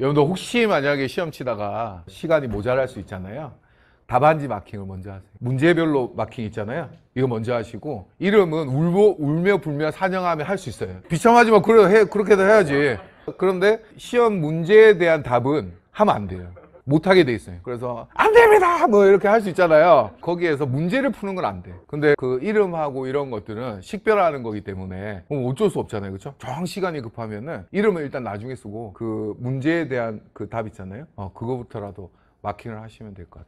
여러분들 혹시 만약에 시험 치다가 시간이 모자랄 수 있잖아요. 답안지 마킹을 먼저 하세요. 문제별로 마킹 있잖아요. 이거 먼저 하시고 이름은 울보, 울며 불며 사냥하며 할 수 있어요. 비참하지 만 그래 해 그렇게도 해야지. 그런데 시험 문제에 대한 답은 하면 안 돼요. 못하게 돼 있어요 그래서 안 됩니다 뭐 이렇게 할 수 있잖아요 거기에서 문제를 푸는 건 안돼 근데 그 이름하고 이런 것들은 식별하는 거기 때문에 어쩔 수 없잖아요 그렇죠 정 시간이 급하면은 이름을 일단 나중에 쓰고 그 문제에 대한 그 답 있잖아요 어, 그거부터라도 마킹을 하시면 될 것 같아요